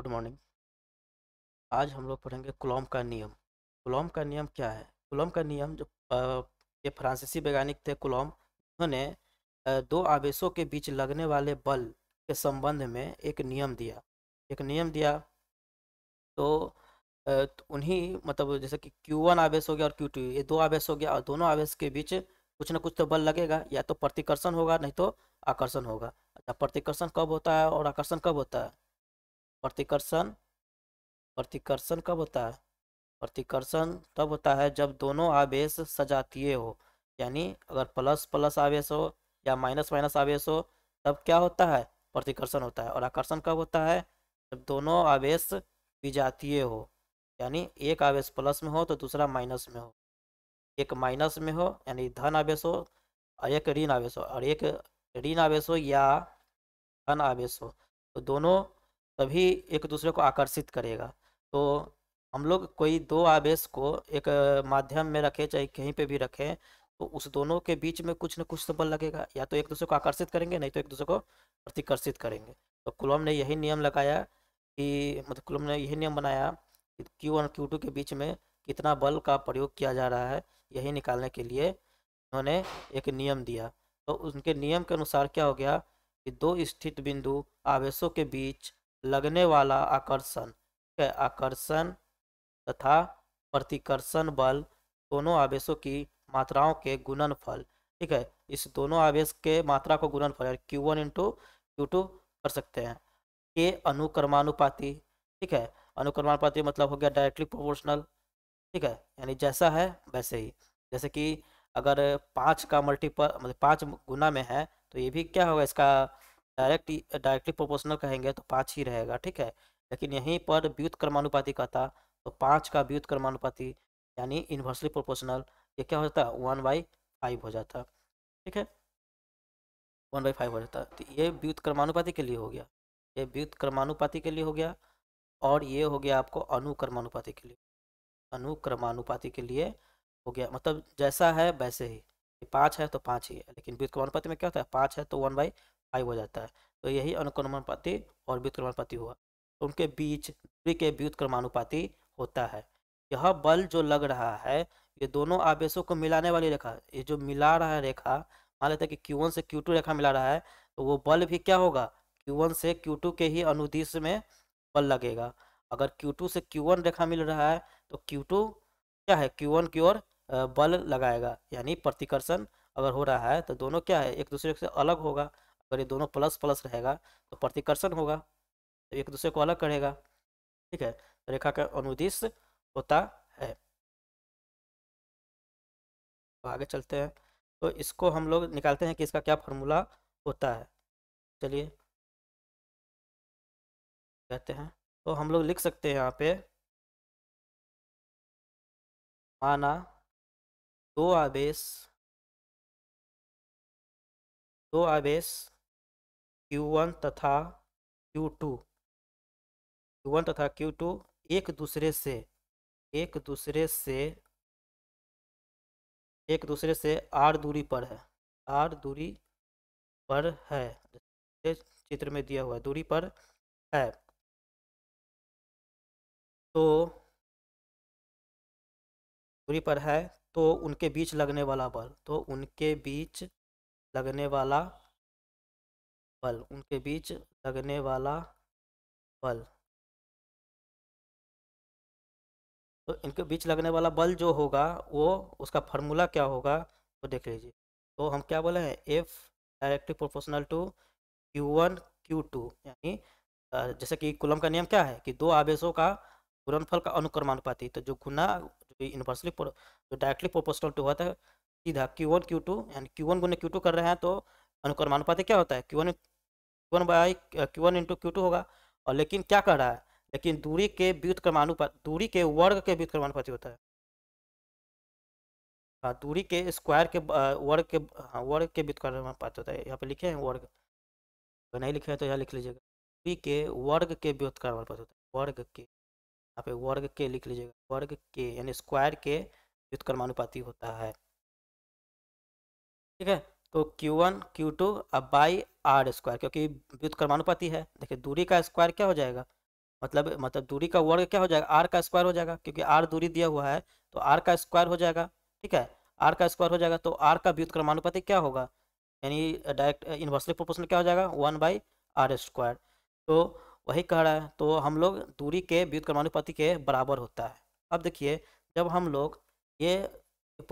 Good morning आज हम लोग पढ़ेंगे कुलॉम का नियम कुलॉम का नियम क्या है कुलम का नियम जो ये फ्रांसीसी वैज्ञानिक थे कुलॉम उन्होंने दो आवेशों के बीच लगने वाले बल के संबंध में एक नियम दिया एक नियम दिया तो, तो उन्हीं मतलब जैसे कि Q1 आवेश हो गया और Q2 ये दो आवेश हो गया और दोनों आवेश के बीच कुछ ना कुछ तो बल लगेगा या तो प्रतिकर्षण होगा नहीं तो आकर्षण होगा अच्छा प्रतिकर्षण कब होता है और आकर्षण कब होता है प्रतिकर्षण प्रतिकर्षण कब होता है प्रतिकर्षण तब होता है जब दोनों आवेश सजातीय हो यानी अगर प्लस प्लस आवेश हो या माइनस माइनस आवेश हो तब क्या होता है प्रतिकर्षण होता है और आकर्षण कब होता है जब दोनों आवेश विजातीय हो यानी एक आवेश प्लस में हो तो दूसरा माइनस में हो एक माइनस में हो यानी धन आवेश हो और एक ऋण आवेश हो और एक ऋण आवेश हो या धन आवेश हो तो दोनों तभी एक दूसरे को आकर्षित करेगा तो हम लोग कोई दो आवेश को एक माध्यम में रखें चाहे कहीं पे भी रखें तो उस दोनों के बीच में कुछ न कुछ तो बल लगेगा या तो एक दूसरे को आकर्षित करेंगे नहीं तो एक दूसरे को प्रतिकर्षित करेंगे तो कुलम ने यही नियम लगाया कि मतलब कुलम ने यही नियम बनाया कि क्यू और क्यू टू के बीच में कितना बल का प्रयोग किया जा रहा है यही निकालने के लिए उन्होंने एक नियम दिया तो उनके नियम के अनुसार क्या हो गया कि दो स्थित बिंदु आवेशों के बीच लगने वाला आकर्षण आकर्षण तथा प्रतिकर्षण बल दोनों आवेशों की मात्राओं के गुणनफल ठीक है इस दोनों आवेश के मात्रा को गुणनफल Q one into Q two कर सकते हैं के अनुक्रमानुपाति ठीक है अनुक्रमानुपाति मतलब हो गया डायरेक्टली प्रोपोर्शनल ठीक है यानी जैसा है वैसे ही जैसे कि अगर पाँच का मल्टीपल मतलब पाँच गुना में है तो ये भी क्या होगा इसका डायरेक्ट डायरेक्टली प्रोपोर्शनल कहेंगे तो पाँच ही रहेगा ठीक है लेकिन यहीं पर व्युत क्रमानुपाति कहता तो पाँच का व्युत क्रमानुपाति यानी इन्वर्सली प्रोपोर्शनल ये क्या हो जाता है वन बाई फाइव हो जाता ठीक है वन बाई फाइव हो जाता तो ये व्युत क्रमानुपाति के लिए हो गया ये व्युत क्रमानुपाति के लिए हो गया और ये हो गया आपको अनुक्रमानुपाति के लिए अनुक्रमानुपाति के लिए हो गया मतलब जैसा है वैसे ही पाँच है तो पाँच ही है लेकिन व्युत क्रमानुपाति में क्या होता है पाँच है तो वन बाई फाइव हो जाता है तो यही अनुक्रमानुपाति और व्युत्क्रमानुपाती हुआ तो उनके बीच दूरी के व्युत्क्रमानुपाती होता है यह बल जो लग रहा है ये दोनों आवेशों को मिलाने वाली रेखा ये जो मिला रहा है रेखा मान लेते हैं कि क्यू वन से क्यू टू रेखा मिला रहा है तो वो बल भी क्या होगा क्यू वन से क्यू टू के ही अनुदिश में बल लगेगा अगर क्यू टू से क्यू वन रेखा मिल रहा है तो क्यू टू क्या है क्यू वन की ओर बल लगाएगा यानी प्रतिकर्षण अगर हो रहा है तो दोनों क्या है एक दूसरे से अलग होगा अगर ये दोनों प्लस प्लस रहेगा तो प्रतिकर्षण होगा तो एक दूसरे को अलग करेगा ठीक है रेखा का अनुदिश होता है तो आगे चलते हैं तो इसको हम लोग निकालते हैं कि इसका क्या फॉर्मूला होता है चलिए कहते हैं तो हम लोग लिख सकते हैं यहाँ पे माना दो आवेश दो आवेश वन तथा Q2 Q1 तथा Q2 एक दूसरे से एक दूसरे से एक दूसरे से आर दूरी पर है आर दूरी पर है चित्र में दिया हुआ है दूरी पर है तो दूरी पर है तो उनके बीच लगने वाला बल तो उनके बीच लगने वाला बल उनके बीच लगने वाला बल तो इनके बीच लगने वाला बल जो होगा वो उसका फार्मूला क्या होगा तो देख लीजिए तो हम क्या बोले हैं F directly proportional to Q one Q two यानी जैसे कि कुलम का नियम क्या है कि दो आवेशों का गुणनफल का अनुक्रमानुपाति तो जो गुना जो यूनिवर्सली जो डायरेक्टली प्रोपोर्शनल टू होता है सीधा क्यू वन क्यू टू यानी क्यू वन गुना क्यू टू कर रहे हैं तो अनुक्रमानुपाति क्या होता है Q one Q one by Q one into Q two होगा और लेकिन क्या कर रहा है लेकिन दूरी के व्युत क्रमानुपात दूरी के वर्ग के व्युत क्रमानुपाती होता है हाँ दूरी के स्क्वायर के uh, वर्ग के हाँ वर्ग के व्युत क्रमानुपात होता है यहाँ पे लिखे हैं वर्ग अगर नहीं लिखे हैं तो यहाँ लिख लीजिएगा दूरी के वर्ग के व्युत क्रमानुपात होता है वर्ग के यहाँ पे वर्ग के लिख लीजिएगा वर्ग के यानी स्क्वायर के व्युत क्रमानुपाती होता है ठीक है तो Q1 वन क्यू टू अब बाई आर स्क्वायर क्योंकि व्युत क्रमानुपाति है देखिए दूरी का स्क्वायर क्या हो जाएगा मतलब मतलब दूरी का वर्ग क्या हो जाएगा आर का स्क्वायर हो जाएगा क्योंकि आर दूरी दिया हुआ है तो आर का स्क्वायर हो जाएगा ठीक है आर का स्क्वायर हो जाएगा तो आर का व्युत क्रमानुपाति क्या होगा यानी डायरेक्ट इन्वर्सली प्रोपोर्शनल क्या हो जाएगा वन बाई आर स्क्वायर तो वही कह रहा है तो हम लोग दूरी के व्युत क्रमानुपाति के बराबर होता है अब देखिए जब हम लोग ये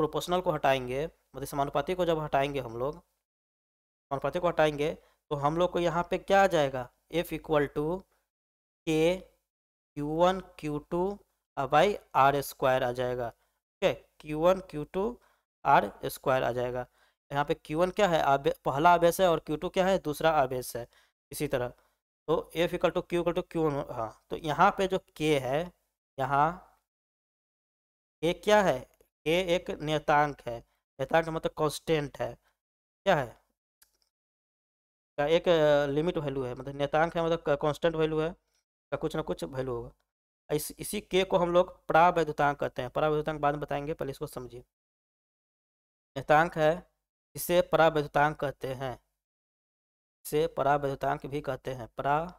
प्रोपोर्शनल को हटाएंगे मतलब समानुपाती को जब हटाएंगे हम लोग समानुपाती को हटाएंगे तो हम लोग को यहाँ पे क्या आ जाएगा F equal to K Q one Q two by R square आ जाएगा ठीक है Q one Q two R square आ जाएगा यहाँ पे क्यू वन क्या है आबे, पहला आवेश है और क्यू टू क्या है दूसरा आवेश है इसी तरह तो F equal to Q equal to Q हाँ तो यहाँ पे जो के है यहाँ ए क्या है ए एक नियतांक है यथार्थ का मतलब कॉन्स्टेंट है क्या है का एक लिमिट वैल्यू है मतलब नेतांक है मतलब कांस्टेंट वैल्यू है का कुछ ना कुछ वैल्यू होगा इस इसी के को हम लोग प्रावैधतांक कहते हैं प्रावैधतांक बाद में बताएंगे पहले इसको समझिए नेतांक है इसे प्रावैधतांक कहते हैं इसे प्रावैधतांक भी कहते हैं प्रावैधतांक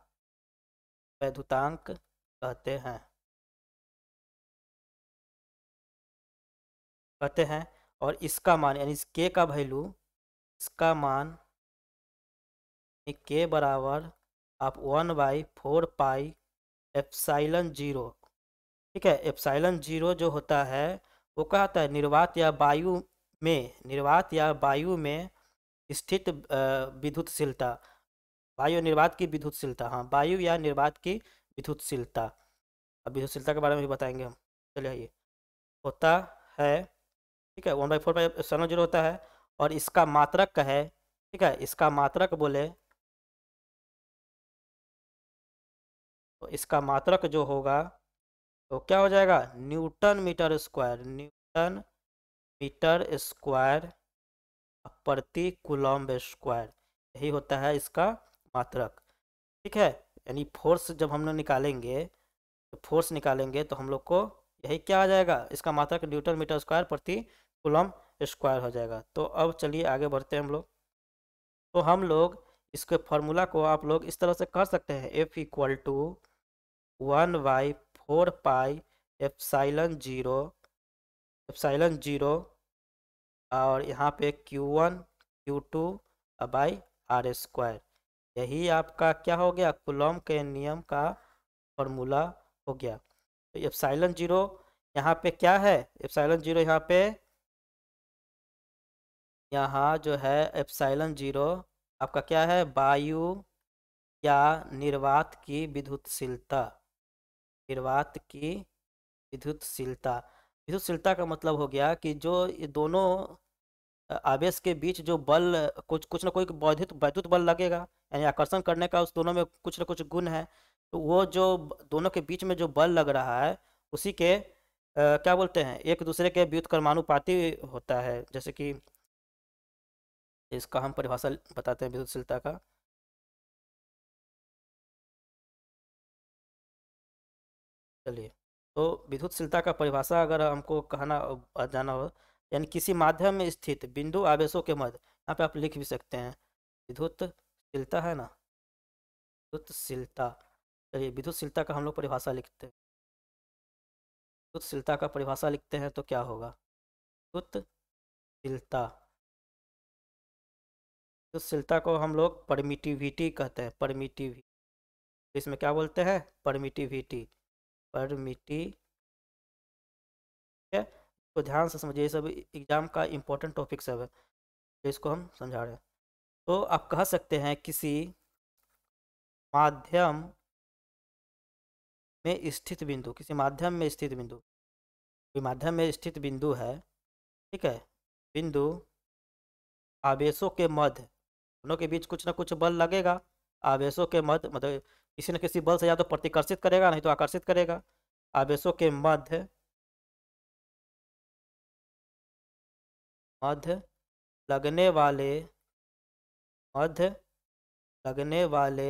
कहते हैं कहते हैं और इसका मान यानी इस के का वैल्यू इसका मान के बराबर आप one by four pi epsilon zero ठीक है एप्साइलन जीरो जो होता है वो कहता है निर्वात या वायु में निर्वात या वायु में स्थित विद्युतशीलता वायु निर्वात की विद्युतशीलता हाँ वायु या निर्वात की विद्युतशीलता अब विद्युतशीलता के बारे में भी बताएंगे हम चलिए आइए होता है ठीक है one by four by epsilon zero होता है और इसका मात्रक कहे ठीक है इसका मात्रक बोले तो इसका मात्रक जो होगा तो क्या हो जाएगा newton metre square newton metre square प्रति कुलम्ब स्क्वायर यही होता है इसका मात्रक ठीक है यानी फोर्स जब हम लोग निकालेंगे तो फोर्स निकालेंगे तो हम लोग को यही क्या आ जाएगा इसका मात्रक न्यूटन मीटर स्क्वायर प्रति कुलम स्क्वायर हो जाएगा तो अब चलिए आगे बढ़ते हैं हम लोग तो हम लोग इसके फॉर्मूला को आप लोग इस तरह से कर सकते हैं F equal to one by four pi epsilon zero epsilon zero और यहाँ पे Q one Q two by R square यही आपका क्या हो गया कुलम के नियम का फॉर्मूला हो गया तो एफसाइलन जीरो यहाँ पे क्या है एफ साइलन जीरो यहाँ पे यहाँ जो है एप्साइलन जीरो आपका क्या है वायु या निर्वात की विद्युतशीलता निर्वात की विद्युतशीलता विद्युतशीलता का मतलब हो गया कि जो दोनों आवेश के बीच जो बल कुछ कुछ ना कोई बौद्धित वैद्युत बल लगेगा यानी आकर्षण करने का उस दोनों में कुछ ना कुछ गुण है तो वो जो दोनों के बीच में जो बल लग रहा है उसी के आ, क्या बोलते हैं एक दूसरे के व्युत कर्मानुपाती होता है जैसे कि इसका हम परिभाषा बताते हैं विद्युतशीलता का चलिए तो विद्युतशीलता का परिभाषा अगर हमको कहना जाना हो यानी किसी माध्यम में स्थित बिंदु आवेशों के मध्य यहाँ पे आप लिख भी सकते हैं विद्युतशीलता है ना विद्युतशीलता चलिए विद्युतशीलता का हम लोग परिभाषा लिखते हैं विद्युतशीलता का परिभाषा लिखते हैं तो क्या होगा विद्युतशीलता शीलता को हम लोग परमिटिविटी कहते हैं परमिटिविटी इसमें क्या बोलते हैं परमिटिविटी परमिटी ठीक है तो ध्यान से समझिए सब एग्जाम का इम्पोर्टेंट टॉपिक सब है इसको हम समझा रहे हैं तो आप कह सकते हैं किसी माध्यम में स्थित बिंदु किसी माध्यम में स्थित बिंदु कोई माध्यम में स्थित बिंदु है ठीक है बिंदु आवेशों के मध्य दोनों के बीच कुछ ना कुछ बल लगेगा आवेशों के मध्य मतलब किसी न किसी बल से या तो प्रतिकर्षित करेगा नहीं तो आकर्षित करेगा आवेशों के मध्य मध्य लगने वाले मध्य लगने वाले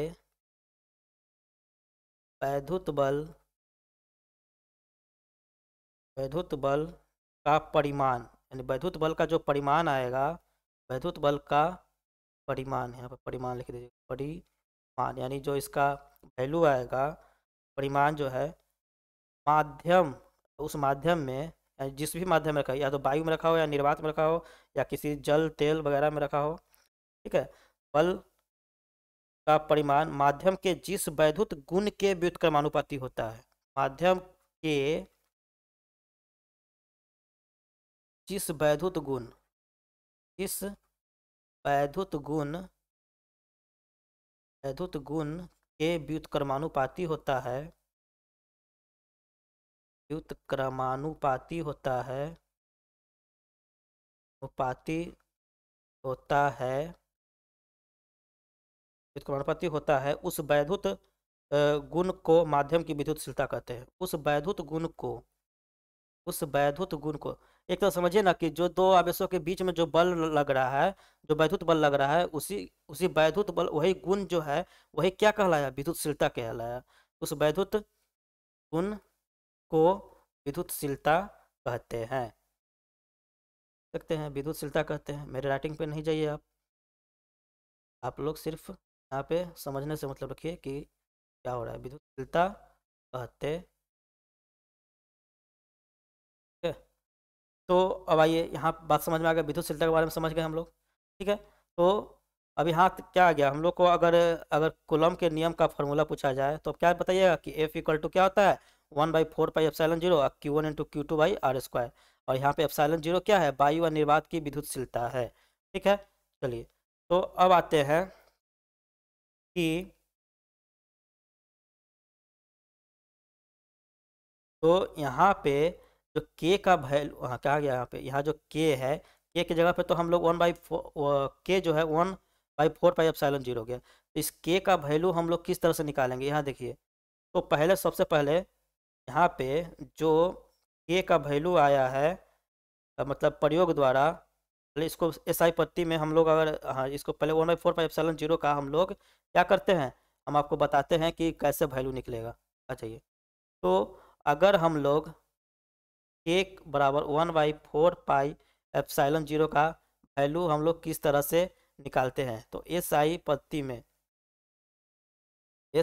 वैद्युत बल वैद्युत बल का परिमाण यानी वैद्युत बल का जो परिमाण आएगा वैद्युत बल का परिमाण है पर परिमाण लिख दीजिए परिमाण यानी जो इसका वैल्यू आएगा परिमाण जो है माध्यम उस माध्यम में जिस भी माध्यम में रखा या तो वायु में रखा हो या निर्वात में रखा हो या किसी जल तेल वगैरह में रखा हो ठीक है बल का परिमाण माध्यम के जिस वैधुत गुण के व्युतक्रमानुपाति होता है माध्यम के जिस वैधुत गुण इस वैद्युत गुण वैद्युत गुण के व्युतक्रमानुपाती होता है व्युतक्रमानुपाती होता है उपाति होता है व्युतक्रमानुपाति होता है उस वैद्युत गुण को माध्यम की विद्युतशीलता कहते हैं उस वैद्युत गुण को उस वैद्युत गुण को एक तो समझिए ना कि जो दो आवेशों के बीच में जो बल लग रहा है जो वैद्युत बल लग रहा है उसी उसी वैद्युत बल वही गुण जो है वही क्या कहलाया विद्युतशीलता कहलाया उस वैद्युत गुण को विद्युतशीलता कहते हैं कहते हैं विद्युतशीलता कहते हैं मेरे राइटिंग पे नहीं जाइए आप आप लोग सिर्फ यहाँ पे समझने से मतलब रखिए कि क्या हो रहा है विद्युतशीलता कहते तो अब आइए यहाँ बात समझ में आ गया विद्युतशीलता के बारे में समझ गए हम लोग ठीक है तो अब यहाँ क्या आ गया हम लोग को अगर अगर कुलम के नियम का फॉर्मूला पूछा जाए तो क्या बताइएगा कि एफ इक्वल टू क्या होता है one by four pi epsilon zero Q one into Q two by R square और यहाँ पे एफसाइलन जीरो क्या है वायु व निर्वात की विद्युतशीलता है ठीक है चलिए तो अब आते हैं कि तो यहाँ पे जो के का वैल्यू हाँ क्या गया यहाँ पे यहाँ जो के है के की जगह पे तो हम लोग वन बाई फोर के जो है one by four pi epsilon zero गया तो इस के का वैल्यू हम लोग किस तरह से निकालेंगे यहाँ देखिए तो पहले सबसे पहले यहाँ पे जो के का वैल्यू आया है मतलब प्रयोग द्वारा पहले इसको एस आई पत्ती में हम लोग अगर हाँ इसको पहले one by four pi epsilon zero का हम लोग क्या करते हैं हम आपको बताते हैं कि कैसे वैल्यू निकलेगा अच्छा ये तो अगर हम लोग एक बराबर one by four pi epsilon zero का वैल्यू हम लोग किस तरह से निकालते हैं तो एस आई पद्धति में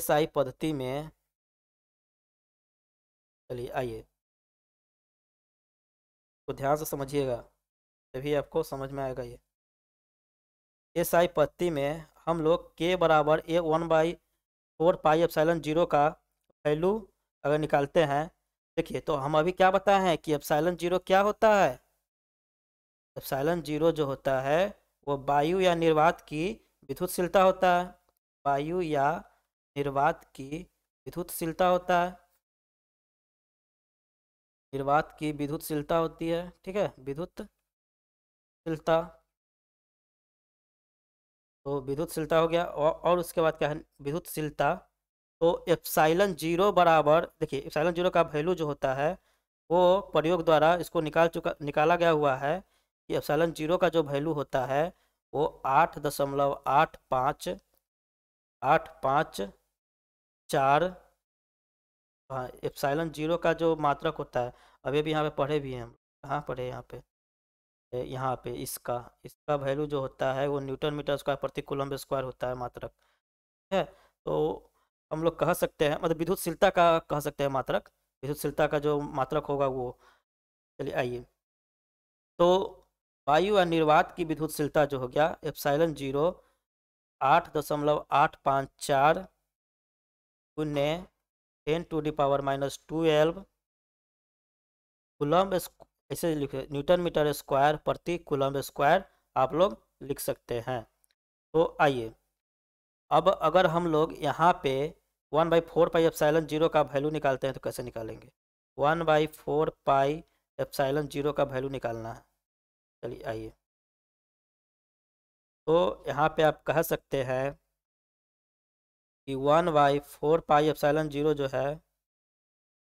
एस आई पद्धति में चलिए आइए तो ध्यान से समझिएगा तभी आपको समझ में आएगा ये एस आई पद्धति में हम लोग के बराबर a one by four pi epsilon zero का वैल्यू अगर निकालते हैं देखिए तो हम अभी क्या बताए हैं कि एप्साइलन जीरो क्या होता है एप्साइलन जीरो जो होता है वो वायु या निर्वात की विद्युतशीलता होता है वायु या निर्वात की विद्युतशीलता होता है निर्वात की विद्युतशीलता होती है ठीक है विद्युतशीलता तो विद्युतशीलता हो गया और उसके बाद क्या है विद्युतशीलता तो एफसाइलन जीरो बराबर देखिए एफसाइलन जीरो का वैल्यू जो होता है वो प्रयोग द्वारा इसको निकाल चुका निकाला गया हुआ है कि एफसाइलन जीरो का जो वैल्यू होता है वो आठ दशमलव आठ पाँच आठ पाँच चार हाँ एफसाइलन जीरो का जो मात्रक होता है अभी भी यहाँ पे पढ़े भी हैं हम कहाँ पढ़े यहाँ पे यहाँ पे इसका इसका वैल्यू जो होता है वो न्यूटन मीटर स्क्वायर प्रति कुलम स्क्वायर होता है मात्रक ठीक है तो हम लोग कह सकते हैं मतलब विद्युतशीलता का कह सकते हैं मात्रक विद्युतशीलता का जो मात्रक होगा वो चलिए आइए तो वायु या निर्वात की विद्युतशीलता जो हो गया एफसाइलन जीरो आठ दशमलव आठ पाँच चार शून्य ten to the power minus twelve coulomb ऐसे लिखे न्यूटन मीटर स्क्वायर प्रति कुलम स्क्वायर आप लोग लिख सकते हैं तो आइए अब अगर हम लोग यहाँ पे one by four pi epsilon zero का वैल्यू निकालते हैं तो कैसे निकालेंगे one by four pi epsilon zero का वैल्यू निकालना है चलिए आइए तो यहाँ पे आप कह सकते हैं कि one by four pi epsilon zero जो है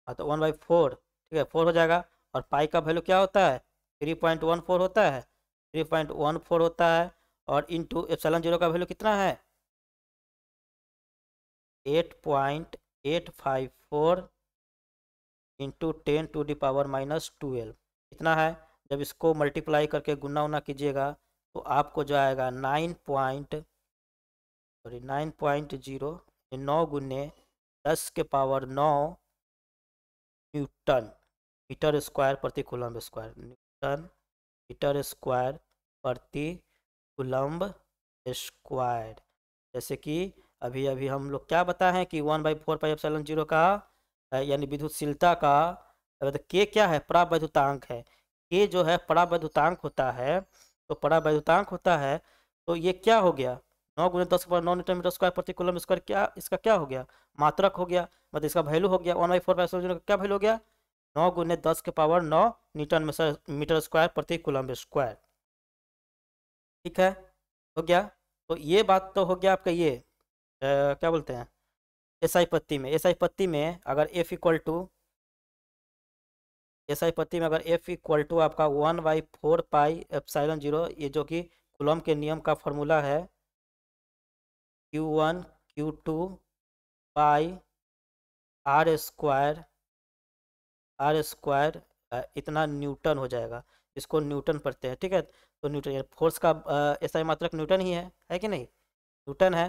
हाँ तो वन बाई फोर ठीक है फोर हो जाएगा और पाई का वैल्यू क्या होता है थ्री पॉइंट वन फोर होता है थ्री पॉइंट वन फोर होता है और टू एप्साइलन जीरो का वैल्यू कितना है eight point eight five four into ten to the power minus twelve इतना है जब इसको मल्टीप्लाई करके गुना उना कीजिएगा तो आपको जो आएगा nine point sorry nine point zero नौ गुने दस के पावर नौ न्यूटन मीटर स्क्वायर प्रति coulomb square newton metre square प्रति कुलम्ब स्क्वायर जैसे कि अभी अभी हम लोग क्या बताए हैं कि one by four pi epsilon zero का यानी विद्युतशीलता का तो के क्या है प्रावैधुतांक है के जो है प्रावैधुतांक होता है तो प्रावैधुतांक होता है तो ये क्या हो गया नौ गुने दस नौ न्यूटन मीटर स्क्वायर प्रति कुलम स्क्वायर क्या इसका क्या हो गया मात्रक हो गया मतलब इसका वैल्यू हो गया वन बाई फोर जीरो का क्या वैल्यू हो गया नौ गुने दस के पावर नौ न्यूटन मीटर स्क्वायर प्रति कुलम स्क्वायर ठीक है हो गया तो ये बात तो हो गया आपका ये क्या बोलते हैं एस आई पत्ती में एस आई पत्ती में अगर F equal to S I पत्ती में अगर एफ इक्वल टू आपका one by four pi epsilon zero ये जो कि कुलम के नियम का फॉर्मूला है Q one Q two pi R square R square इतना न्यूटन हो जाएगा इसको न्यूटन पढ़ते हैं ठीक है तो न्यूटन फोर्स का एसआई मात्रक न्यूटन ही है है कि नहीं न्यूटन है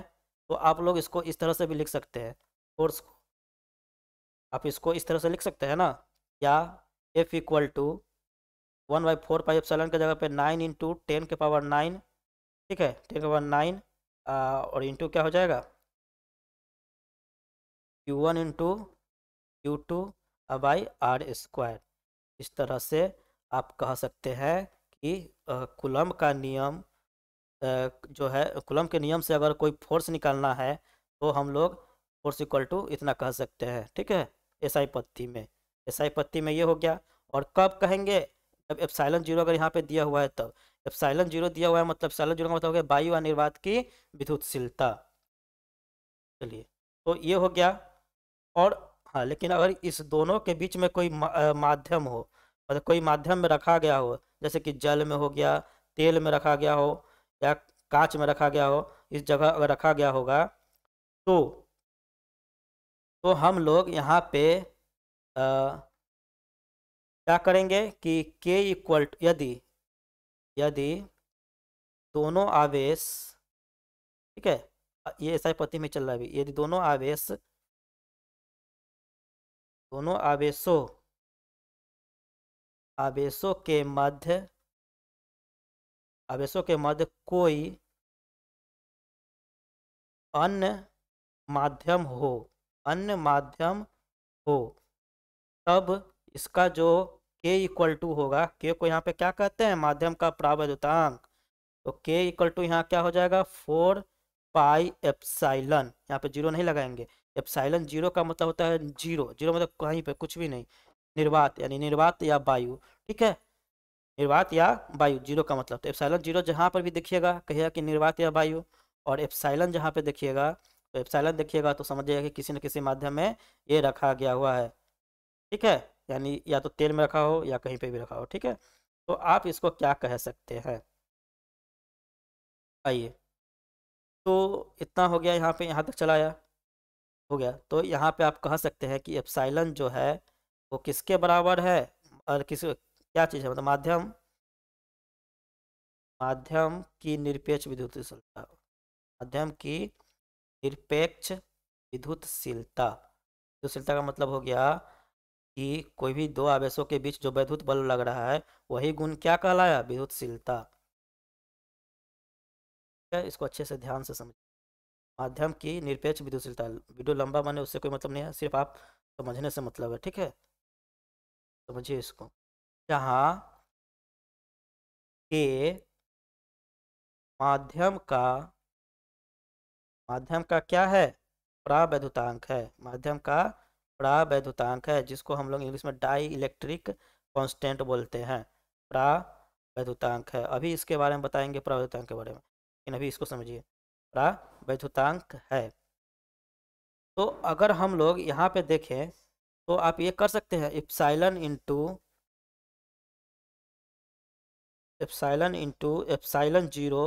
तो आप लोग इसको इस तरह से भी लिख सकते हैं फोर्स को आप इसको इस तरह से लिख सकते हैं ना या F equal to one by four five seven के जगह पे नाइन इंटू टेन के पावर नाइन ठीक है टेन के पावर नाइन और इंटू क्या हो जाएगा Q one into Q two by R square इस तरह से आप कह सकते हैं कि कुलम का नियम जो है कुलम के नियम से अगर कोई फोर्स निकालना है तो हम लोग फोर्स इक्वल टू इतना कह सकते हैं ठीक है एसआई पत्ती में एसआई पत्ती में ये हो गया और कब कहेंगे जब एप्साइलन जीरो अगर यहाँ पे दिया हुआ है तब एप्साइलन जीरो दिया हुआ है मतलब साइलन जीरो का मतलब हो गया वायु अनिर्वाद की विद्युतशीलता चलिए तो ये हो गया और हाँ लेकिन अगर इस दोनों के बीच में कोई माध्यम हो मतलब कोई माध्यम में रखा गया हो जैसे कि जल में हो गया तेल में रखा गया हो या कांच में रखा गया हो इस जगह अगर रखा गया होगा तो तो हम लोग यहाँ पे आ, क्या करेंगे कि के इक्वल यदि यदि दोनों आवेश ठीक है ये ऐसा पति में चल रहा है यदि दोनों आवेश दोनों आवेशों आवेशों के मध्य आवेशों के मध्य कोई अन्य माध्यम हो अन्य माध्यम हो तब इसका जो के इक्वल टू होगा के को यहाँ पे क्या कहते हैं माध्यम का प्रावधांक तो के इक्वल टू यहाँ क्या हो जाएगा फोर पाई एप्साइलन यहाँ पे जीरो नहीं लगाएंगे एप्साइलन जीरो का मतलब होता है जीरो जीरो मतलब कहीं पे कुछ भी नहीं निर्वात यानी निर्वात या वायु ठीक है निर्वात या वायु जीरो का मतलब तो एफसाइलन जीरो जहाँ पर भी देखिएगा कहेगा कि निर्वात या वायु और एफसाइलन जहाँ पर देखिएगा तो एफसाइलन देखिएगा तो समझिएगा कि किसी न किसी माध्यम में ये रखा गया हुआ है ठीक है यानी या तो तेल में रखा हो या कहीं पे भी रखा हो ठीक है तो आप इसको क्या कह सकते हैं आइए तो इतना हो गया यहाँ पे यहाँ तक चला आया हो गया तो यहाँ पे आप कह सकते हैं कि एफसाइलन जो है वो किसके बराबर है और किस क्या चीज़ है मतलब माध्यम माध्यम की निरपेक्ष विद्युतशीलता माध्यम की निरपेक्ष विद्युतशीलता विद्युतशीलता का मतलब हो गया कि कोई भी दो आवेशों के बीच जो वैद्युत बल लग रहा है वही गुण क्या कहलाया विद्युतशीलता इसको अच्छे से ध्यान से समझ माध्यम की निरपेक्ष विद्युतशीलता वीडियो लंबा बने उससे कोई मतलब नहीं है सिर्फ आप समझने से मतलब है ठीक है समझिए इसको जहां के माध्यम का माध्यम का क्या है प्रावैधुतांक है माध्यम का प्रावैधुतांक है जिसको हम लोग इंग्लिश में डाई इलेक्ट्रिक कॉन्स्टेंट बोलते हैं प्रावैधुतांक है अभी इसके बारे में बताएंगे प्रावैधुतांक के बारे में लेकिन अभी इसको समझिए प्रावैधुतांक है तो अगर हम लोग यहाँ पे देखें तो आप ये कर सकते हैं epsilon into epsilon into epsilon zero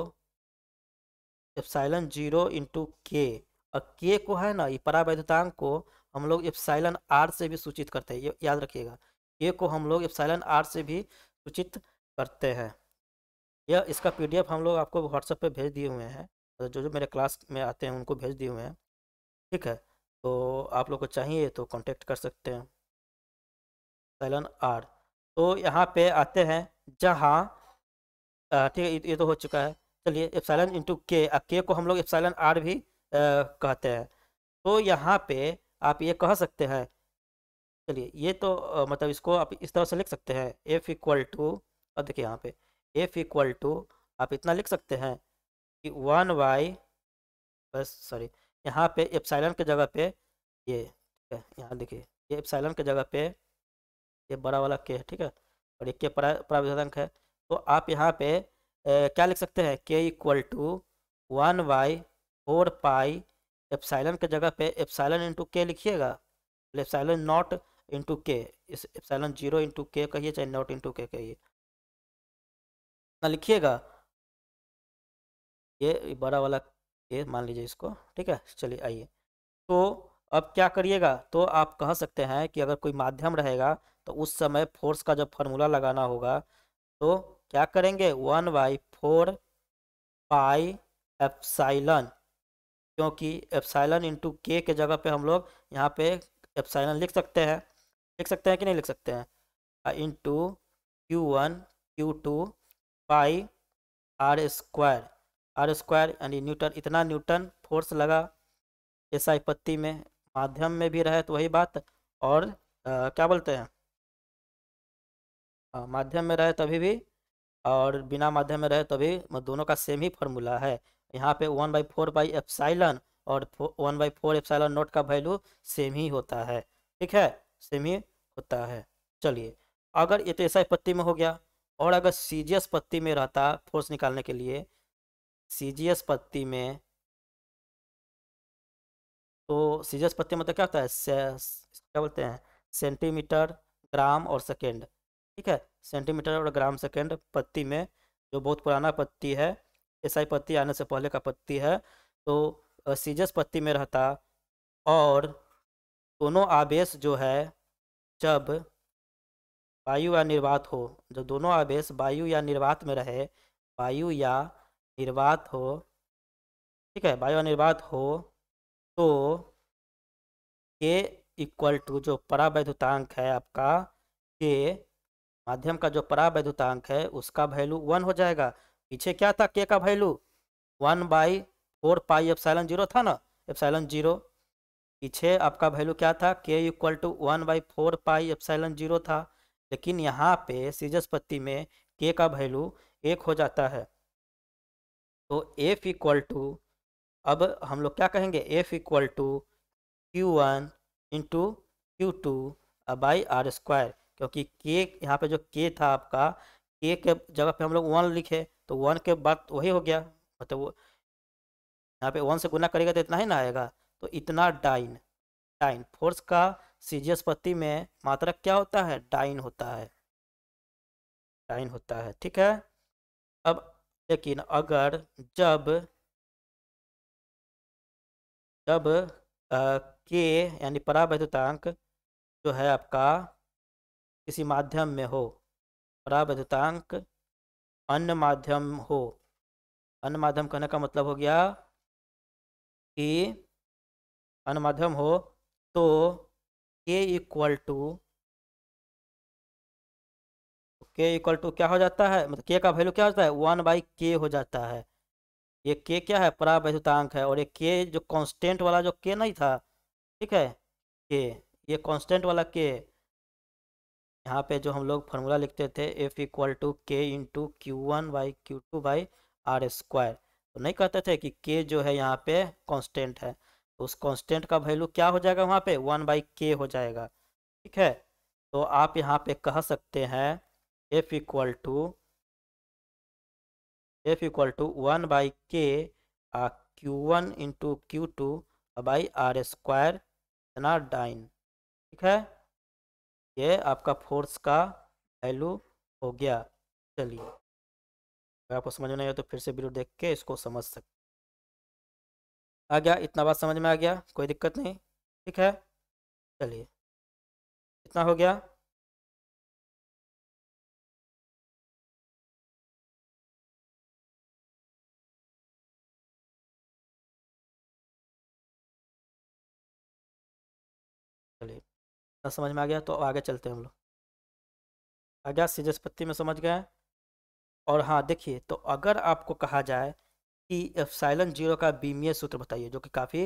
epsilon zero into K और के को है ना ये परावैधतांक को हम लोग एप्साइलन आर से भी सूचित करते हैं ये याद रखिएगा के को हम लोग एप्साइलन आर से भी सूचित करते हैं यह इसका पीडीएफ हम लोग आपको व्हाट्सएप पे भेज दिए हुए हैं जो जो मेरे क्लास में आते हैं उनको भेज दिए हुए हैं ठीक है तो आप लोग को चाहिए तो कांटेक्ट कर सकते हैं आर तो यहाँ पे आते हैं जहाँ ठीक है ये तो हो चुका है चलिए एफसाइलन इंटू के के को हम लोग एफसाइलन आर भी आ, कहते हैं तो यहाँ पे आप ये कह सकते हैं चलिए ये तो आ, मतलब इसको आप इस तरह से लिख सकते हैं एफ इक्वल टू अब देखिए यहाँ पे एफ इक्वल टू आप इतना लिख सकते हैं कि वन वाई बस सॉरी यहाँ पे एफसाइलन के जगह पे ये ठीक है यहाँ देखिए ये एफसाइलन के जगह पे ये बड़ा वाला के है ठीक है और ये के प्राविधान है तो आप यहाँ पे ए, क्या लिख सकते हैं K equal to one by four pi epsilon के जगह पे एप्साइलन इंटू के लिखिएगा एप्साइलन नॉट इंटू के इस एप्साइलन जीरो इंटू के कहिए चाहे नॉट इंटू के कहिए ना लिखिएगा ये बड़ा वाला ये मान लीजिए इसको ठीक है चलिए आइए तो अब क्या करिएगा तो आप कह सकते हैं कि अगर कोई माध्यम रहेगा तो उस समय फोर्स का जब फार्मूला लगाना होगा तो क्या करेंगे one by four pi epsilon क्योंकि एप्साइलन इंटू के के जगह पे हम लोग यहाँ पे एप्साइलन लिख सकते हैं लिख सकते हैं कि नहीं लिख सकते हैं into Q one Q two pi R square R square यानी न्यूटन इतना न्यूटन फोर्स लगा एसआई पत्ती में माध्यम में भी रहे तो वही बात और आ, क्या बोलते हैं माध्यम में रहे तभी भी और बिना माध्यम में रहे तो भी दोनों का सेम ही फार्मूला है यहाँ पे one by four by epsilon और one by four epsilon naught का वैल्यू सेम ही होता है ठीक है सेम ही होता है चलिए अगर ये तो ऐसा पत्ती में हो गया और अगर सी जी एस पत्ती में रहता फोर्स निकालने के लिए सी जी एस पत्ती में तो सी जी एस पत्ती में तो क्या होता है क्या बोलते हैं सेंटीमीटर ग्राम और सेकेंड ठीक है सेंटीमीटर और ग्राम सेकेंड पत्ती में जो बहुत पुराना पत्ती है ऐसा पत्ती आने से पहले का पत्ती है तो सीजस पत्ती में रहता और दोनों आवेश जो है जब वायु या निर्वात हो जब दोनों आवेश वायु या निर्वात में रहे वायु या निर्वात हो ठीक है वायु या निर्वात हो तो के इक्वल टू जो परावैधतांक है आपका के माध्यम का जो परावैधुतांक है उसका वैल्यू वन हो जाएगा पीछे क्या था के का value one by four pi epsilon zero था ना एफ साइलन जीरो पीछे आपका वैल्यू क्या था K equal to one by four pi epsilon zero था लेकिन यहाँ पे सीजस्पति में के का वैल्यू एक हो जाता है तो एफ इक्वल टू अब हम लोग क्या कहेंगे F equal to Q one into Q two by R square क्योंकि के यहाँ पे जो के था आपका के के जगह पे हम लोग वन लिखे तो वन के बाद तो वही हो गया मतलब वो यहाँ पे वन से गुना करेगा तो इतना ही ना आएगा तो इतना डाइन डाइन फोर्स का सीजियस्पति में मात्रक क्या होता है डाइन होता है डाइन होता है ठीक है अब लेकिन अगर जब जब आ, के यानी परावैद्युतांक जो है आपका किसी माध्यम में हो प्राबद्धतांक अन्य माध्यम हो अन्य माध्यम कहने का मतलब हो गया कि अन्य माध्यम हो तो K equal to K equal to क्या हो जाता है मतलब के का वैल्यू क्या होता है वन बाई के हो जाता है ये के क्या है परावैधुतांक है और ये के जो कांस्टेंट वाला जो के नहीं था ठीक है के ये कांस्टेंट वाला के यहाँ पे जो हम लोग फार्मूला लिखते थे F equal to K into Q one by Q two by R square तो नहीं कहते थे कि के जो है यहाँ पे कांस्टेंट है तो उस कांस्टेंट का वैल्यू क्या हो जाएगा वहाँ पे वन बाई के हो जाएगा ठीक है तो आप यहाँ पे कह सकते हैं F equal to F equal to one by K Q one into Q two by R square इतना डाइन ठीक है ये आपका फोर्स का वैल्यू हो गया चलिए अगर आपको समझ में नहीं हो तो फिर से वीडियो देख के इसको समझ सकते आ गया इतना बात समझ में आ गया कोई दिक्कत नहीं ठीक है चलिए इतना हो गया समझ में आ गया तो आगे चलते हैं हम लोग आ गया सीजस्पत्ति में समझ गए और हाँ देखिए तो अगर आपको कहा जाए कि एफसाइलन जीरो का बीमीय सूत्र बताइए जो कि काफ़ी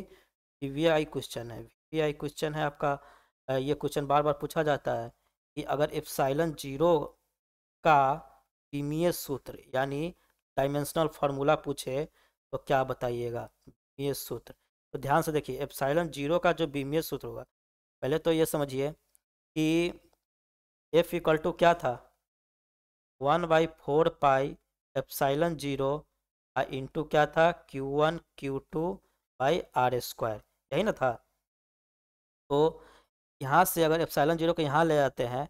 वी क्वेश्चन है वी क्वेश्चन है आपका ये क्वेश्चन बार बार पूछा जाता है कि अगर साइलन जीरो का बीमीय सूत्र यानी डायमेंशनल फार्मूला पूछे तो क्या बताइएगा बीमीय सूत्र तो ध्यान से देखिए साइलन जीरो का जो बीमीय सूत्र होगा पहले तो ये समझिए कि एफ इक्वल टू क्या था one by four pi epsilon zero into क्या था Q one Q two by R square यही ना था तो यहाँ से अगर एफसाइलन जीरो को यहाँ ले जाते हैं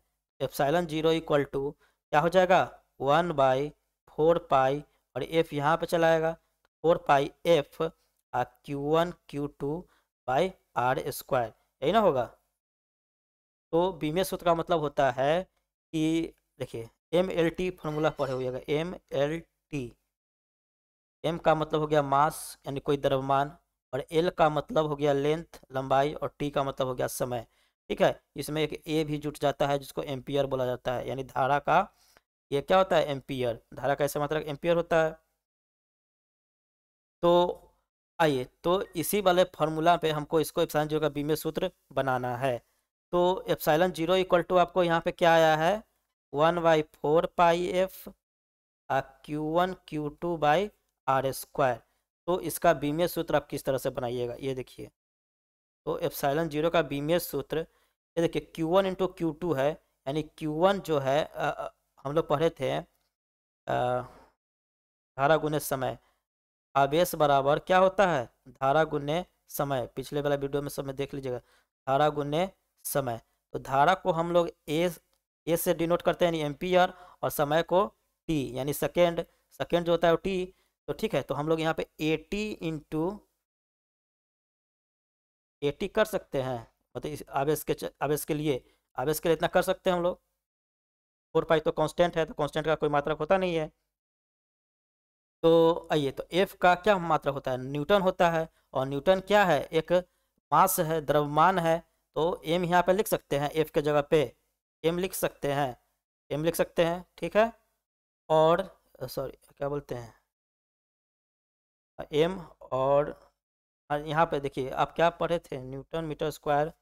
एफसाइलन जीरो इक्वल टू क्या हो जाएगा वन बाई फोर पाई और एफ यहाँ पे चला four pi F Q one Q two by R square यही ना होगा तो बीमे सूत्र का मतलब होता है कि देखिए एम एल टी फॉर्मूला पढ़े हुए एम एल टी एम का मतलब हो गया मास यानी कोई द्रव्यमान और एल का मतलब हो गया लेंथ लंबाई और टी का मतलब हो गया समय ठीक है इसमें एक ए भी जुट जाता है जिसको एम्पियर बोला जाता है यानी धारा का ये क्या होता है एम्पियर धारा का ऐसा मतलब एम्पियर होता है तो आइए तो इसी वाले फॉर्मूला पे हमको इसको एप्सिलॉन जो का बीमे सूत्र बनाना है तो एप्साइलन जीरो इक्वल टू आपको यहाँ पे क्या आया है one by four pi F Q one Q two by R square तो इसका बीमीय सूत्र आप किस तरह से बनाइएगा ये देखिए तो एप्साइलन जीरो का बीमीय सूत्र ये देखिए Q one into Q two है यानी क्यू वन जो है आ, हम लोग पढ़े थे धारा गुने समय आवेश बराबर क्या होता है धारा गुने समय पिछले वाला वीडियो में सब में देख लीजिएगा धारा गुने समय तो धारा को हम लोग ए ए से डिनोट करते हैं यानी एम्पियर और समय को टी यानी सेकेंड सेकेंड जो होता है वो टी तो ठीक है तो हम लोग यहाँ पे ए एटी इंटू टी कर सकते हैं मतलब इस आवेश के आवेश के लिए आवेश के लिए इतना कर सकते हैं हम लोग फोर पाई तो कांस्टेंट है तो कांस्टेंट का कोई मात्रक होता नहीं है तो आइए तो एफ का क्या मात्रक होता है न्यूटन होता है और न्यूटन क्या है एक मास है द्रव्यमान है तो एम यहाँ पे लिख सकते हैं एफ के जगह पे एम लिख सकते हैं एम लिख सकते हैं ठीक है और सॉरी क्या बोलते हैं एम और यहाँ पे देखिए आप क्या पढ़े थे न्यूटन मीटर स्क्वायर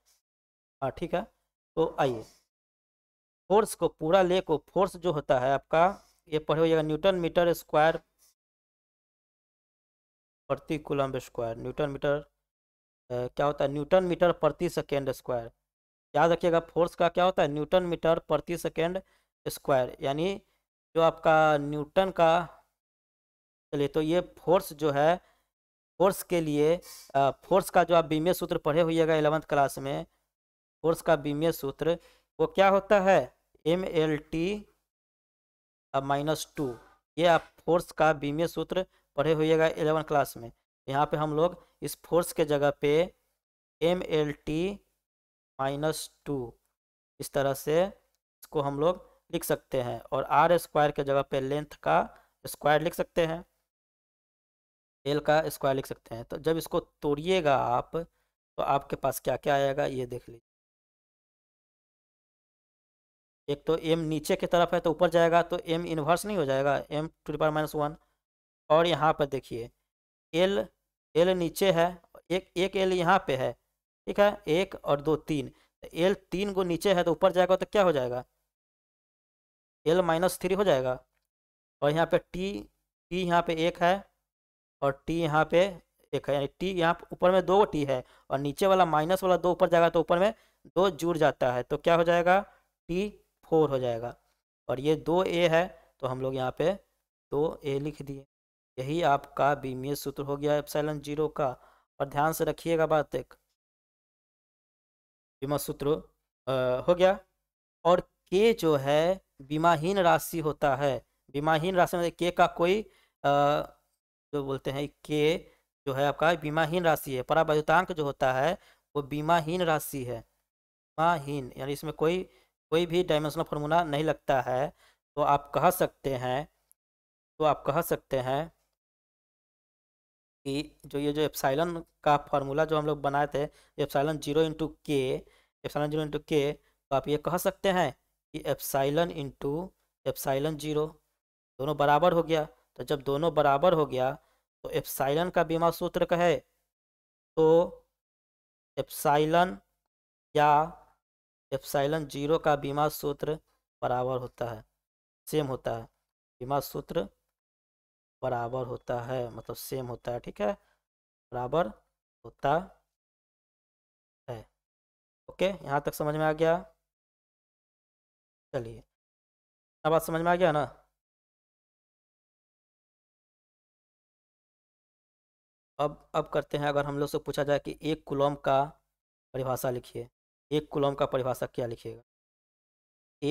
हाँ ठीक है तो आइए फोर्स को पूरा ले को फोर्स जो होता है आपका ये पढ़े होगा न्यूटन मीटर स्क्वायर प्रति कुलम्ब स्क्वायर न्यूटन मीटर क्या होता है न्यूटन मीटर प्रति सेकेंड स्क्वायर याद रखिएगा फोर्स का क्या होता है न्यूटन मीटर प्रति सेकेंड स्क्वायर यानी जो आपका न्यूटन का चलिए तो ये फोर्स जो है फोर्स के लिए फोर्स का जो आप बीमे सूत्र पढ़े हुईगा एलेवंथ क्लास में फोर्स का बीमे सूत्र वो क्या होता है M L T minus two ये आप फोर्स का बीमे सूत्र पढ़े हुईगा एलेवंथ क्लास में यहाँ पे हम लोग इस फोर्स के जगह पे M L T minus two इस तरह से इसको हम लोग लिख सकते हैं और आर स्क्वायर के जगह पे लेंथ का स्क्वायर लिख सकते हैं एल का स्क्वायर लिख सकते हैं तो जब इसको तोड़िएगा आप तो आपके पास क्या क्या आएगा ये देख लीजिए एक तो एम नीचे की तरफ है तो ऊपर जाएगा तो एम इन्वर्स नहीं हो जाएगा M to power minus one और यहाँ पर देखिए एल एल नीचे है एक एक एल यहाँ पे है ठीक है एक और दो तीन तो एल तीन को नीचे है तो ऊपर जाएगा तो क्या हो जाएगा एल माइनस थ्री हो जाएगा और यहाँ पे टी टी यहाँ पे एक है और टी यहाँ पे एक है यानी टी यहाँ ऊपर में दो टी है और नीचे वाला माइनस वाला दो ऊपर जाएगा तो ऊपर में दो जुड़ जाता है तो क्या हो जाएगा टी फोर हो जाएगा और ये दो ए है तो हम लोग यहाँ पे दो ए लिख दिए यही आपका बीमीय सूत्र हो गया एप्साइलन जीरो का और ध्यान से रखिएगा बात एक बीमा सूत्र हो गया और के जो है बीमाहीन राशि होता है बीमाहीन राशि में के का कोई आ, जो बोलते हैं के जो है आपका बीमाहीन राशि है परावयुतांक जो होता है वो बीमाहीन राशि है बीमाहीन यानी इसमें कोई कोई भी डायमेंशनल फॉर्मूला नहीं लगता है तो आप कह सकते हैं तो आप कह सकते हैं कि जो ये जो एप्साइलन का फार्मूला जो हम लोग बनाए थे epsilon zero into K epsilon zero into K तो आप ये कह सकते हैं कि एप्साइलन इंटू एप्साइलन जीरो दोनों बराबर हो गया तो जब दोनों बराबर हो गया तो एप्साइलन का बीमा सूत्र कहे तो एप्साइलन या एप्साइलन जीरो का बीमा सूत्र बराबर होता है सेम होता है बीमा सूत्र बराबर होता है मतलब सेम होता है ठीक है बराबर होता है ओके यहाँ तक समझ में आ गया चलिए अब बात समझ में आ गया ना अब अब करते हैं अगर हम लोग से पूछा जाए कि एक कुलम का परिभाषा लिखिए एक कुलम का परिभाषा क्या लिखिएगा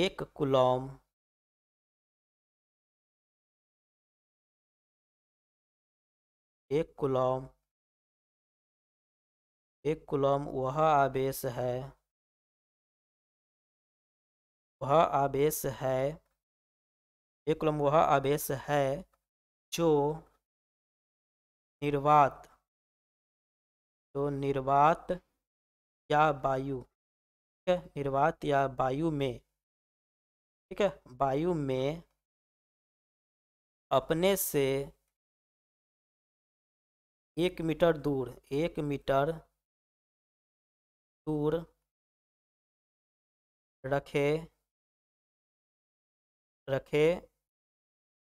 एक कुलम एक कुलम एक कुलम वह आवेश है वह आवेश है एक कुलम वह आवेश है जो निर्वात तो निर्वात या वायु ठीक है निर्वात या वायु में ठीक है वायु में अपने से एक मीटर दूर एक मीटर दूर रखे रखे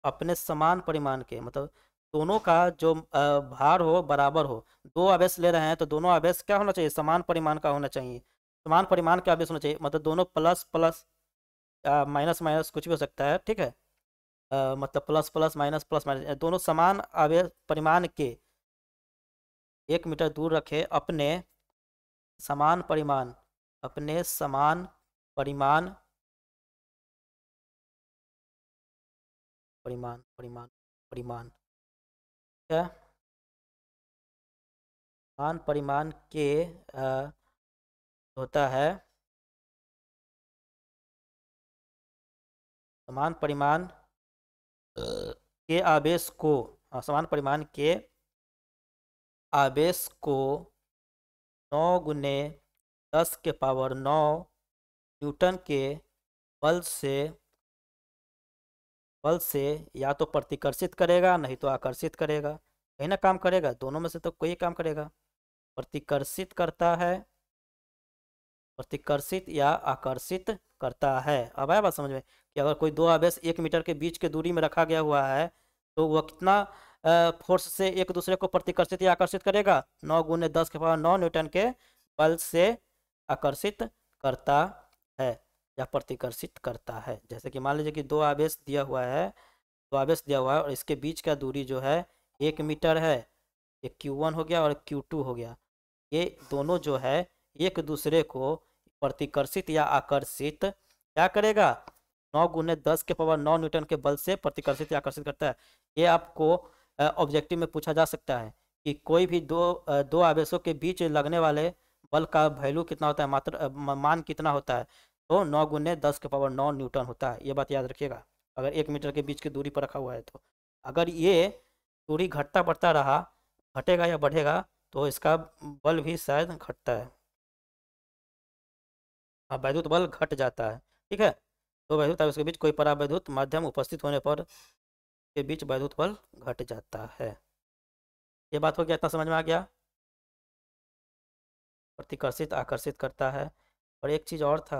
अपने समान परिमाण के मतलब दोनों का जो भार हो बराबर हो दो आवेश ले रहे हैं तो दोनों आवेश क्या होना चाहिए समान परिमाण का होना चाहिए समान परिमाण का आवेश होना चाहिए मतलब दोनों प्लस प्लस माइनस माइनस कुछ भी हो सकता है ठीक है आ, मतलब plus plus minus plus minus दोनों समान आवेश परिमाण के एक मीटर दूर रखे अपने समान परिमाण अपने समान परिमाण परिमाण परिमाण परिमाण क्या समान परिमाण के आ, होता है समान परिमाण के आवेश को हाँ, समान परिमाण के आवेश को नौ गुने दस के पावर नौ न्यूटन के बल से बल से या तो प्रतिकर्षित करेगा नहीं तो आकर्षित करेगा कहीं ना काम करेगा दोनों में से तो कोई काम करेगा प्रतिकर्षित करता है प्रतिकर्षित या आकर्षित करता है अब आया बात समझ में कि अगर कोई दो आवेश एक मीटर के बीच के दूरी में रखा गया हुआ है तो वह कितना फोर्स से एक दूसरे को प्रतिकर्षित या आकर्षित करेगा नौ गुने दस के पावर नौ न्यूटन के बल से आकर्षित करता है या प्रतिकर्षित करता है जैसे कि मान लीजिए कि दो आवेश दिया हुआ है दो आवेश दिया हुआ है और इसके बीच का दूरी जो है एक मीटर है एक क्यू वन हो गया और क्यू टू हो गया ये दोनों जो है एक दूसरे को प्रतिकर्षित या आकर्षित क्या करेगा नौ गुने दस के पावर नौ न्यूटन के बल से प्रतिकर्षित या आकर्षित करता है ये आपको ऑब्जेक्टिव में पूछा जा सकता है कि कोई भी दो दो आवेशों के बीच लगने वाले बल का वैल्यू कितना होता है मात्र मान कितना होता है तो नौ गुने दस के पावर नौ न्यूटन होता है ये बात याद रखिएगा अगर एक मीटर के बीच की दूरी पर रखा हुआ है तो अगर ये दूरी घटता बढ़ता रहा घटेगा या बढ़ेगा तो इसका बल भी शायद घटता है हाँ वैद्युत बल घट जाता है ठीक है तो वैद्युत आवेश के बीच कोई परावैद्युत माध्यम उपस्थित होने पर के बीच वैद्युत बल घट जाता है ये बात हो गया इतना समझ में आ गया प्रतिकर्षित आकर्षित करता है और एक चीज़ और था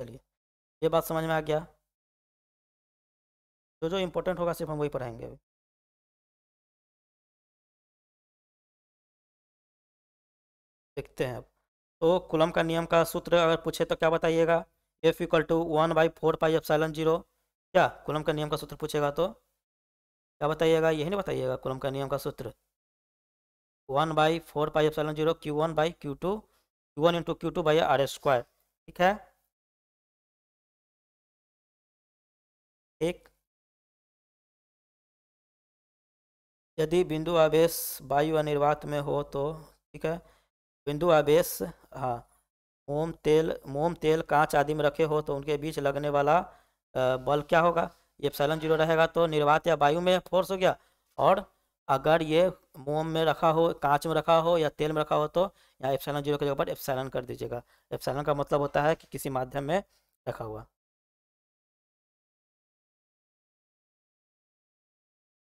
चलिए ये बात समझ में आ गया जो जो इम्पोर्टेंट होगा सिर्फ हम वही पढ़ाएंगे अभी देखते हैं अब तो कुलम का नियम का सूत्र अगर पूछे तो क्या बताइएगा F equal to one by four pi epsilon zero क्या कुलम का नियम का सूत्र पूछेगा तो क्या बताइएगा यही नहीं बताइएगा कुलम का नियम का सूत्र one by four pi epsilon zero Q one by Q two Q one into Q two by R square ठीक है एक यदि बिंदु आवेश वायु अनिर्वात में हो तो ठीक है बिंदु आवेश हाँ मोम तेल मोम तेल कांच आदि में रखे हो तो उनके बीच लगने वाला बल क्या होगा ये सैलन जीरो रहेगा तो निर्वात या वायु में फोर्स हो गया और अगर ये मोम में रखा हो कांच में रखा हो या तेल में रखा हो तो यहाँ सैलन जीरो के जगह पर एप्सलन कर दीजिएगा एप्सलन का मतलब होता है कि किसी माध्यम में रखा हुआ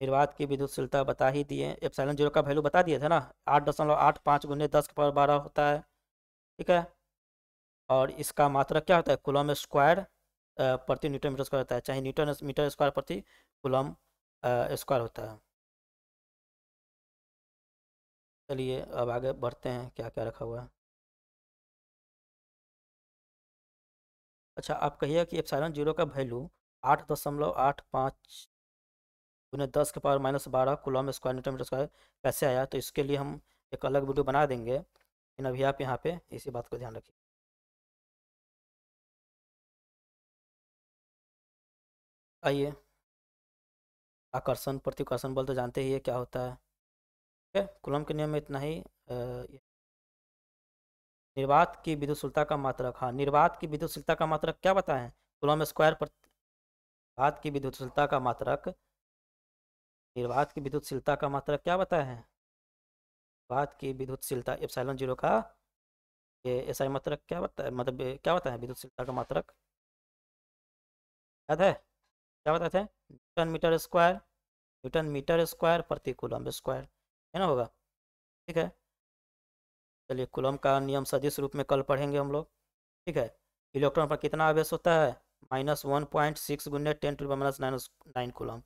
निर्वात की विद्युतशीलता बता ही दिए एप्साइलन जीरो का वैल्यू बता दिया था ना आठ दशमलव आठ पाँच गुने दस के पावर बारह होता है ठीक है और इसका मात्रा क्या होता है कुलम स्क्वायर प्रति न्यूटन मीटर स्क्वायर होता है चाहे न्यूटन मीटर स्क्वायर प्रति कुलम स्क्वायर होता है चलिए अब आगे बढ़ते हैं क्या क्या रखा हुआ है अच्छा आप कहिए कि एप्साइलन जीरो का वैल्यू आठ दशमलव आठ पाँच उन्हें दस के पावर माइनस बारह coulomb square newton metre square कैसे आया तो इसके लिए हम एक अलग वीडियो बना देंगे लेकिन अभी आप यहाँ पे इसी बात को ध्यान रखिए आइए आकर्षण प्रतिकर्षण बल तो जानते ही है क्या होता है कुलम के नियम में इतना ही निर्वात की विद्युतशीलता का मात्रक हाँ निर्वात की विद्युतशीलता का मात्रक क्या बताएं कुलम स्क्वायर पर बात की विद्युतशीलता का मात्रक निर्वात की विद्युतशीलता का मात्रक मतलब क्या बताया है निर्वात की विद्युतशीलता एप्साइलन जीरो का ये एस आई मात्रक क्या बताया मतलब क्या बताया है विद्युतशीलता का मात्रक मतलब? याद है क्या बताते हैं newton metre square newton metre square प्रति कुलम स्क्वायर है ना होगा ठीक है चलिए कुलम का नियम सदिश रूप में कल पढ़ेंगे हम लोग ठीक है इलेक्ट्रॉन पर कितना आवेश होता है माइनस वन पॉइंट सिक्स गुने ten to minus nine nine coulomb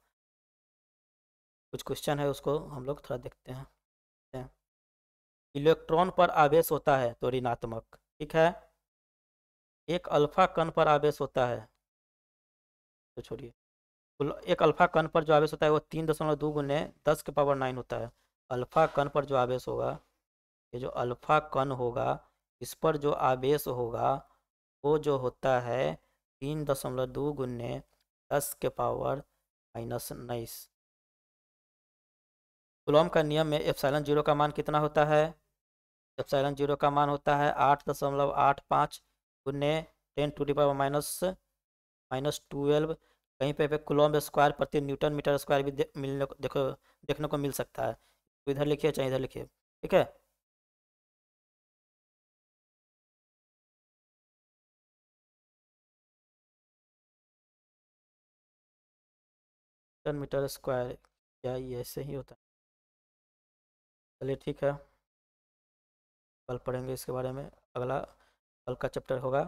कुछ क्वेश्चन है उसको हम लोग थोड़ा देखते हैं इलेक्ट्रॉन पर आवेश होता है तो ऋणात्मक ठीक है एक अल्फा कण पर आवेश होता है तो छोड़िए एक अल्फा कण पर जो आवेश होता है वो तीन दशमलव दो गुने दस के पावर नाइन होता है अल्फा कण पर जो आवेश होगा ये जो अल्फा कण होगा इस पर जो आवेश होगा वो जो होता है तीन दशमलव दो गुने दस के पावर माइनस नाइस कुलम का नियम में एफसाइलन जीरो का मान कितना होता है एफसाइलन जीरो का मान होता है आठ दशमलव आठ पाँच गुने ten to power minus minus twelve कहीं पे पे कुलम स्क्वायर प्रति न्यूटन मीटर स्क्वायर भी दे, मिलने को देखो देखने को मिल सकता है इधर लिखिए चाहे इधर लिखिए ठीक है मीटर स्क्वायर क्या ये ऐसे ही होता है चलिए ठीक है कल पढ़ेंगे इसके बारे में अगला कल का चैप्टर होगा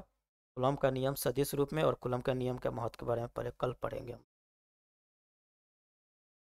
कुलम का नियम सदिश रूप में और कुलम का नियम के महत्व के बारे में पहले कल पढ़ेंगे हम